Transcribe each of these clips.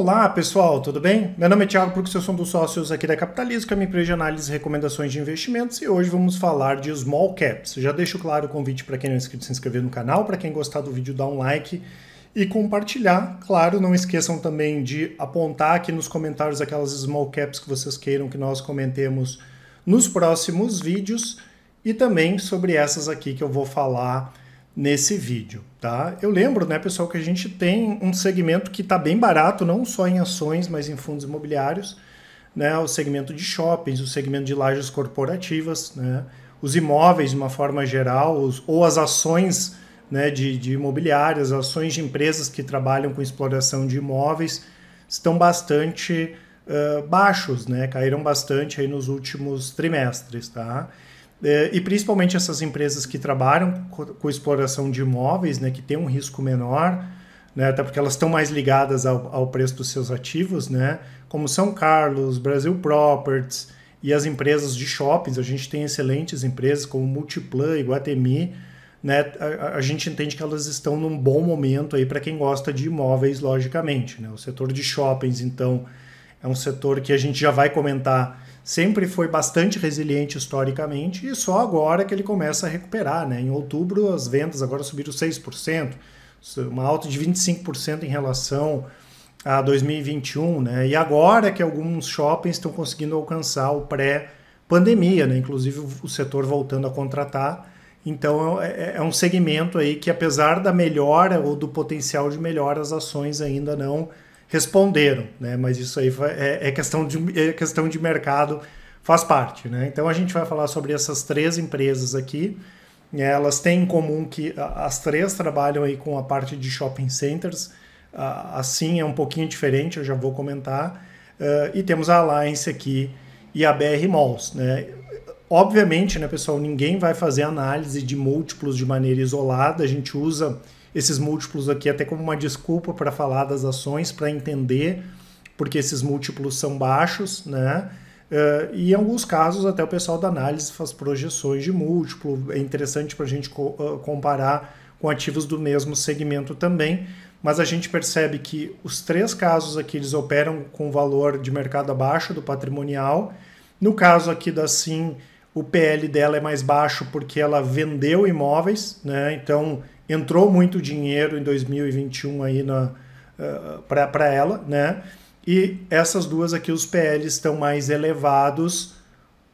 Olá pessoal, tudo bem? Meu nome é Thiago porque eu sou um dos sócios aqui da Capitalismo, que é uma empresa de análise e recomendações de investimentos e hoje vamos falar de small caps. Já deixo claro o convite para quem não é inscrito se inscrever no canal, para quem gostar do vídeo dar um like e compartilhar. Claro, não esqueçam também de apontar aqui nos comentários aquelas small caps que vocês queiram que nós comentemos nos próximos vídeos e também sobre essas aqui que eu vou falar nesse vídeo, tá? Eu lembro, né, pessoal, que a gente tem um segmento que está bem barato, não só em ações, mas em fundos imobiliários, né? O segmento de shoppings, o segmento de lajes corporativas, né? Os imóveis de uma forma geral, os, ou as ações né, de, de imobiliárias, ações de empresas que trabalham com exploração de imóveis estão bastante uh, baixos, né? Caíram bastante aí nos últimos trimestres, tá? É, e principalmente essas empresas que trabalham com, com exploração de imóveis, né, que tem um risco menor, né, até porque elas estão mais ligadas ao, ao, preço dos seus ativos, né, como São Carlos, Brasil Properties e as empresas de shoppings. A gente tem excelentes empresas como Multiplan e Guatemi. Né, a, a, gente entende que elas estão num bom momento aí para quem gosta de imóveis, logicamente. Né? O setor de shoppings, então, é um setor que a gente já vai comentar sempre foi bastante resiliente historicamente e só agora que ele começa a recuperar. Né? Em outubro, as vendas agora subiram 6%, uma alta de 25% em relação a 2021. Né? E agora que alguns shoppings estão conseguindo alcançar o pré-pandemia, né? inclusive o setor voltando a contratar. Então é, é, é um segmento aí que, apesar da melhora ou do potencial de melhora, as ações ainda não responderam, né? Mas isso aí é, é, questão de, é questão de mercado, faz parte, né? Então a gente vai falar sobre essas três empresas aqui. Elas têm em comum que as três trabalham aí com a parte de shopping centers. Assim é um pouquinho diferente, eu já vou comentar. Ah, e temos a Alliance aqui e a BR Malls, né? Obviamente, né, pessoal, ninguém vai fazer análise de múltiplos de maneira isolada. A gente usa esses múltiplos aqui é até como uma desculpa para falar das ações, para entender porque esses múltiplos são baixos, né? Uh, e em alguns casos até o pessoal da análise faz projeções de múltiplo. É interessante para a gente co ah, comparar com ativos do mesmo segmento também, mas a gente percebe que os três casos aqui eles operam com valor de mercado abaixo do patrimonial. No caso aqui da Sim, o PL dela é mais baixo porque ela vendeu imóveis, né? Então entrou muito dinheiro em 2021 aí na uh, eh, para ela, né? E essas duas aqui os PLs estão mais elevados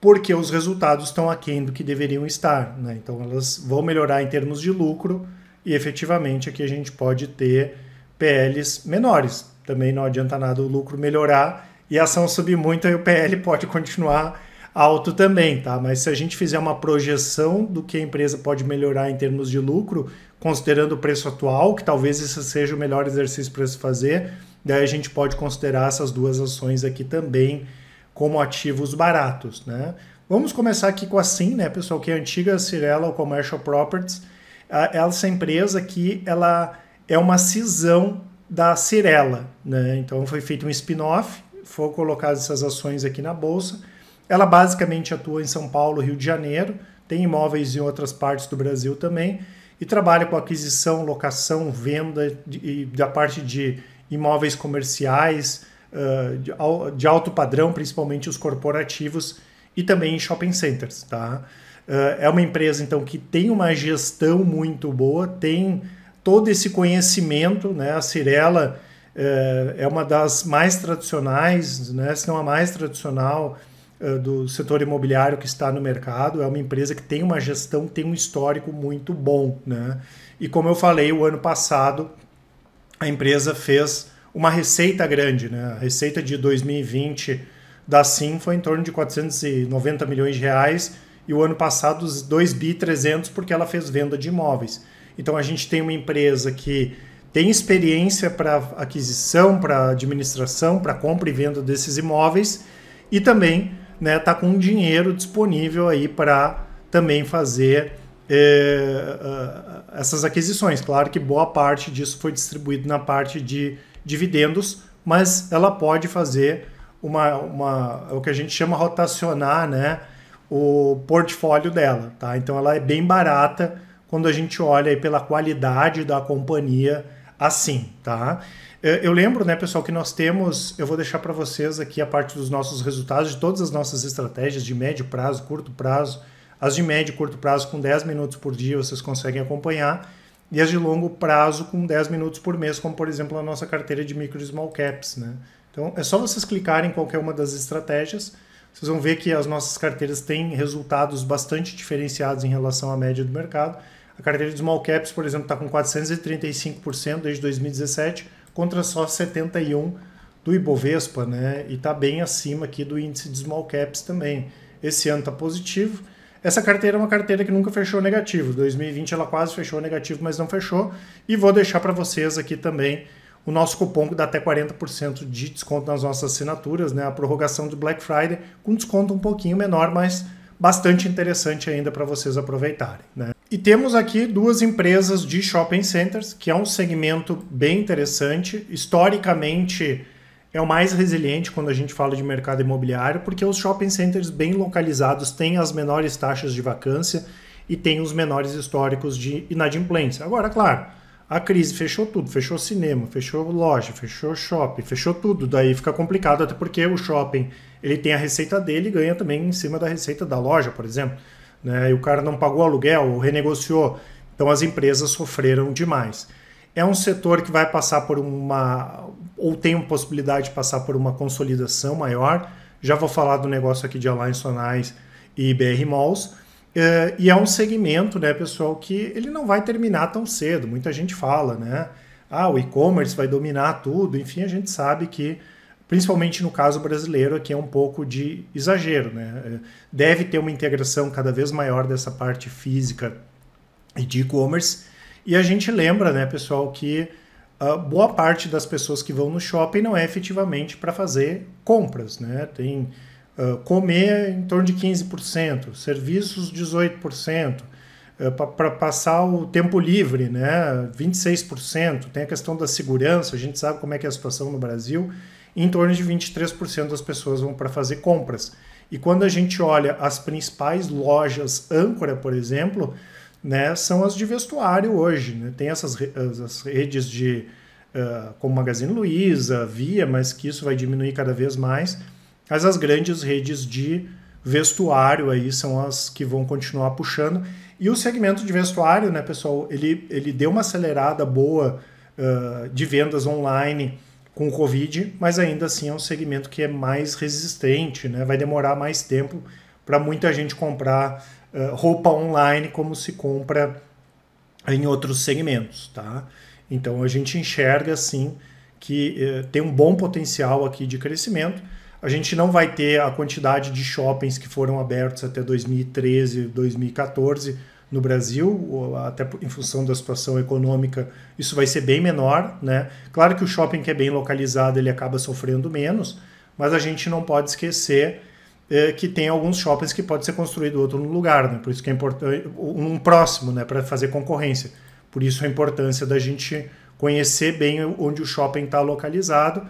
porque os resultados estão aquém do que deveriam estar, né? Então elas vão melhorar em termos de lucro e efetivamente aqui a gente pode ter PLs menores. Também não adianta nada o lucro melhorar e a ação subir muito, aí o PL pode continuar alto também, tá? Mas se a gente fizer uma projeção do que a empresa pode melhorar em termos de lucro, considerando o preço atual, que talvez esse seja o melhor exercício para se fazer, daí a gente pode considerar essas duas ações aqui também como ativos baratos, né? Vamos começar aqui com a SIM, né, pessoal, que é a antiga Cirela Commercial Properties. Essa empresa aqui, ela é uma cisão da Cirela, né? Então foi feito um spin-off, foram colocadas essas ações aqui na bolsa ela basicamente atua em São Paulo, Rio de Janeiro, tem imóveis em outras partes do Brasil também e trabalha com aquisição, locação, venda e da parte de imóveis comerciais, uh, de alto padrão, principalmente os corporativos e também em shopping centers. Tá? Uh, é uma empresa então que tem uma gestão muito boa, tem todo esse conhecimento, né? A Cirela uh, é uma das mais tradicionais, né? se não a mais tradicional eh, do setor imobiliário que está no mercado. É uma empresa que tem uma gestão, tem um histórico muito bom. Né? E como eu falei, o ano passado a empresa fez uma receita grande. Né? A receita de 2020 da SIM foi em torno de 490 milhões de reais e o ano passado os 2 300 porque ela fez venda de imóveis. Então a gente tem uma empresa que tem experiência para aquisição, para administração, para compra e venda desses imóveis e também né, tá com dinheiro disponível aí para também fazer é, essas aquisições. Claro que boa parte disso foi distribuído na parte de dividendos, mas ela pode fazer uma, uma é o que a gente chama rotacionar, né, o portfólio dela, tá? Então ela é bem barata quando a gente olha aí pela qualidade da companhia assim, tá? É, eu lembro, né, pessoal, que nós temos. Eu vou deixar para vocês aqui a parte dos nossos resultados de todas as nossas estratégias de médio prazo, curto prazo. As de médio e curto prazo, com 10 minutos por dia, vocês conseguem acompanhar. E as de longo prazo, com 10 minutos por mês, como por exemplo a nossa carteira de micro e small caps. Né? Então é só vocês clicarem em qualquer uma das estratégias. Vocês vão ver que as nossas carteiras têm resultados bastante diferenciados em relação à média do mercado. A carteira de small caps, por exemplo, está com 435% desde 2017 contra só 71 do Ibovespa, né? E está bem acima aqui do índice de small caps também. Esse ano está positivo. Essa carteira é uma carteira que nunca fechou negativo. 2020 ela quase fechou negativo, mas não fechou. E vou deixar para vocês aqui também o nosso cupom que dá até 40% de desconto nas nossas assinaturas, né? A prorrogação do Black Friday com desconto um pouquinho menor, mas bastante interessante ainda para vocês aproveitarem. Né? E temos aqui duas empresas de shopping centers, que é um segmento bem interessante. Historicamente, é o mais resiliente quando a gente fala de mercado imobiliário, porque os shopping centers bem localizados têm as menores taxas de vacância e têm os menores históricos de inadimplência. Agora, claro a crise fechou tudo, fechou cinema, fechou loja, fechou shopping, fechou tudo. Daí fica complicado, até porque o shopping ele tem a receita dele e ganha também em cima da receita da loja, por exemplo. Né? E o cara não pagou aluguel ou renegociou. Então as empresas sofreram demais. É um setor que vai passar por uma. ou tem uma possibilidade de passar por uma consolidação maior. Já vou falar do negócio aqui de Alliance Sonais e BR Malls é, e é um segmento, né, pessoal, que ele não vai terminar tão cedo. Muita gente fala, né? Ah, o e-commerce vai dominar tudo. Enfim, a gente sabe que, principalmente no caso brasileiro, aqui é um pouco de exagero, né? É, deve ter uma integração cada vez maior dessa parte física e de e-commerce. E a gente lembra, né, pessoal, que uh, boa parte das pessoas que vão no shopping não é efetivamente para fazer compras, né? Tem ah, comer é em torno de 15%, serviços 18%, uh, para passar o tempo livre, né, 26%, tem a questão da segurança, a gente sabe como é que é a situação no Brasil, em torno de 23% das pessoas vão para fazer compras. E quando a gente olha as principais lojas âncora, por exemplo, né, são as de vestuário hoje, né? tem essas as redes de uh, como Magazine Luiza, Via, mas que isso vai diminuir cada vez mais, mas as grandes redes de vestuário aí são as que vão continuar puxando. E o segmento de vestuário, né, pessoal, ele, ele deu uma acelerada boa uh, de vendas online com o Covid, mas ainda assim é um segmento que é mais resistente, né? Vai demorar mais tempo para muita gente comprar uh, roupa online como se compra em outros segmentos, tá? Então a gente enxerga assim que uh, tem um bom potencial aqui de crescimento a gente não vai ter a quantidade de shoppings que foram abertos até 2013, 2014 no Brasil, até em função da situação econômica, isso vai ser bem menor, né? Claro que o shopping que é bem localizado ele acaba sofrendo menos, mas a gente não pode esquecer eh, que tem alguns shoppings que pode ser construído outro no lugar, né? Por isso que é importante um próximo, né, para fazer concorrência. Por isso a importância da gente conhecer bem onde o shopping está localizado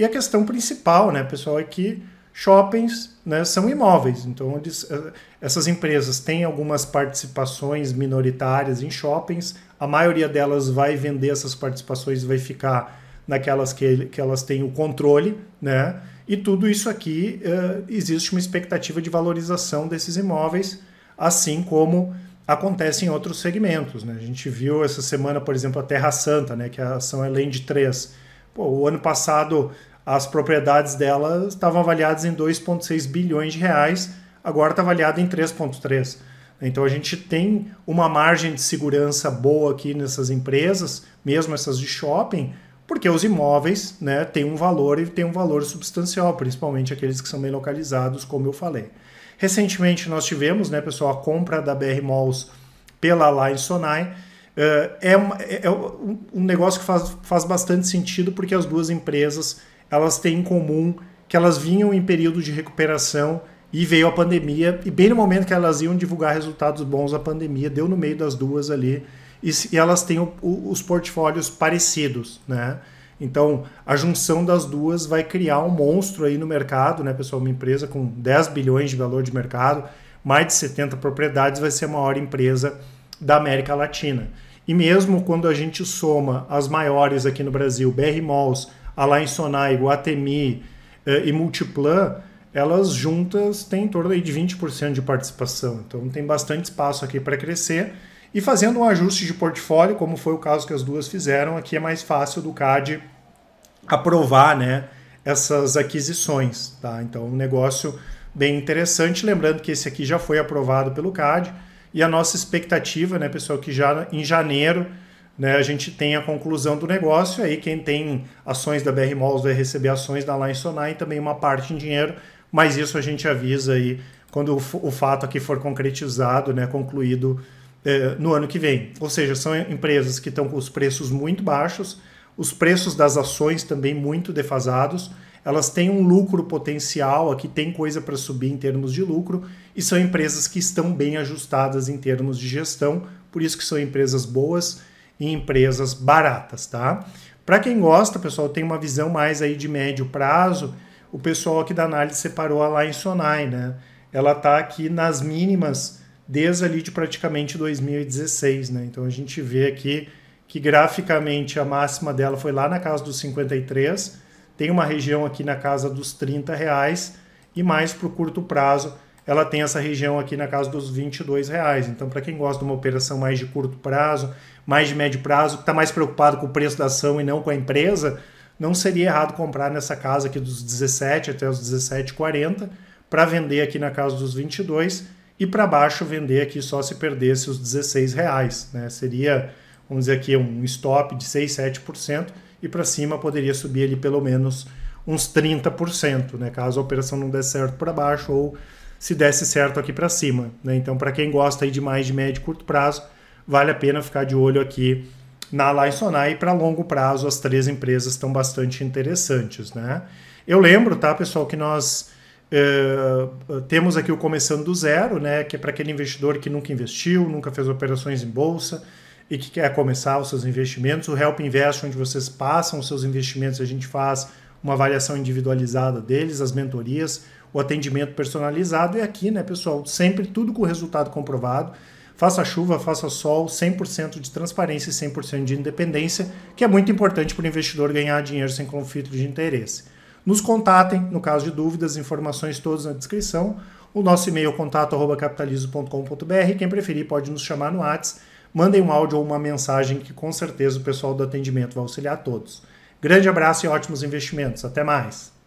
e a questão principal, né, pessoal, é que shoppings né, são imóveis. Então, eles, eh, essas empresas têm algumas participações minoritárias em shoppings. A maioria delas vai vender essas participações, vai ficar naquelas que, que elas têm o controle, né? E tudo isso aqui uh, existe uma expectativa de valorização desses imóveis, assim como acontece em outros segmentos. Né? A gente viu essa semana, por exemplo, a Terra Santa, né? que a ação é de 3. Pô, o ano passado as propriedades dela estavam avaliadas em 2,6 bilhões de reais, agora está avaliada em 3,3. Então a gente tem uma margem de segurança boa aqui nessas empresas, mesmo essas de shopping, porque os imóveis né, têm um valor e têm um valor substancial, principalmente aqueles que são bem localizados, como eu falei. Recentemente nós tivemos, né, pessoal, a compra da BR Malls pela Alliance Sonai. Uh, é, um, é um negócio que faz, faz bastante sentido porque as duas empresas elas têm em comum que elas vinham em período de recuperação e veio a pandemia, e bem no momento que elas iam divulgar resultados bons, a pandemia deu no meio das duas ali, e, e elas têm o, o, os portfólios parecidos, né? Então, a junção das duas vai criar um monstro aí no mercado, né, pessoal? Uma empresa com 10 bilhões de valor de mercado, mais de 70 propriedades, vai ser a maior empresa da América Latina. E mesmo quando a gente soma as maiores aqui no Brasil, BR Malls, a lá em Sonai, Guatemi eh, e Multiplan, elas juntas têm em torno aí de 20% de participação. Então tem bastante espaço aqui para crescer. E fazendo um ajuste de portfólio, como foi o caso que as duas fizeram, aqui é mais fácil do CAD aprovar né, essas aquisições. Tá? Então, um negócio bem interessante. Lembrando que esse aqui já foi aprovado pelo CAD e a nossa expectativa, né, pessoal, que já em janeiro né, a gente tem a conclusão do negócio. Aí quem tem ações da BR Malls vai receber ações da Lion Sonai e também uma parte em dinheiro, mas isso a gente avisa aí quando o, o fato aqui for concretizado, né, concluído eh, no ano que vem. Ou seja, são empresas que estão com os preços muito baixos, os preços das ações também muito defasados. Elas têm um lucro potencial, aqui tem coisa para subir em termos de lucro, e são empresas que estão bem ajustadas em termos de gestão, por isso que são empresas boas em empresas baratas, tá? Para quem gosta, pessoal, tem uma visão mais aí de médio prazo, o pessoal aqui da análise separou a lá em Sonai, né? Ela tá aqui nas mínimas desde ali de praticamente 2016, né? Então a gente vê aqui que graficamente a máxima dela foi lá na casa dos 53, tem uma região aqui na casa dos 30 reais e mais para o curto prazo ela tem essa região aqui na casa dos 22 reais. Então, para quem gosta de uma operação mais de curto prazo, mais de médio prazo, que está mais preocupado com o preço da ação e não com a empresa, não seria errado comprar nessa casa aqui dos 17 até os 17,40 para vender aqui na casa dos 22 e para baixo vender aqui só se perdesse os 16 reais, né? Seria, vamos dizer aqui, um stop de 6, 7% e para cima poderia subir ali pelo menos uns 30%, né? Caso a operação não dê certo para baixo ou se desse certo aqui para cima. Né? Então, para quem gosta aí de mais de médio e curto prazo, vale a pena ficar de olho aqui na e Para longo prazo, as três empresas estão bastante interessantes. Né? Eu lembro, tá, pessoal, que nós uh, temos aqui o Começando do Zero, né? que é para aquele investidor que nunca investiu, nunca fez operações em bolsa, e que quer começar os seus investimentos, o Help Invest, onde vocês passam os seus investimentos, a gente faz uma avaliação individualizada deles, as mentorias, o atendimento personalizado. E aqui, né, pessoal, sempre tudo com resultado comprovado. Faça chuva, faça sol, 100% de transparência e 100% de independência, que é muito importante para o investidor ganhar dinheiro sem conflito de interesse. Nos contatem, no caso de dúvidas, informações todas na descrição. O nosso e-mail é contato@capitalizo.com.br. Quem preferir pode nos chamar no Whats. Mandem um áudio ou uma mensagem que com certeza o pessoal do atendimento vai auxiliar todos. Grande abraço e ótimos investimentos. Até mais.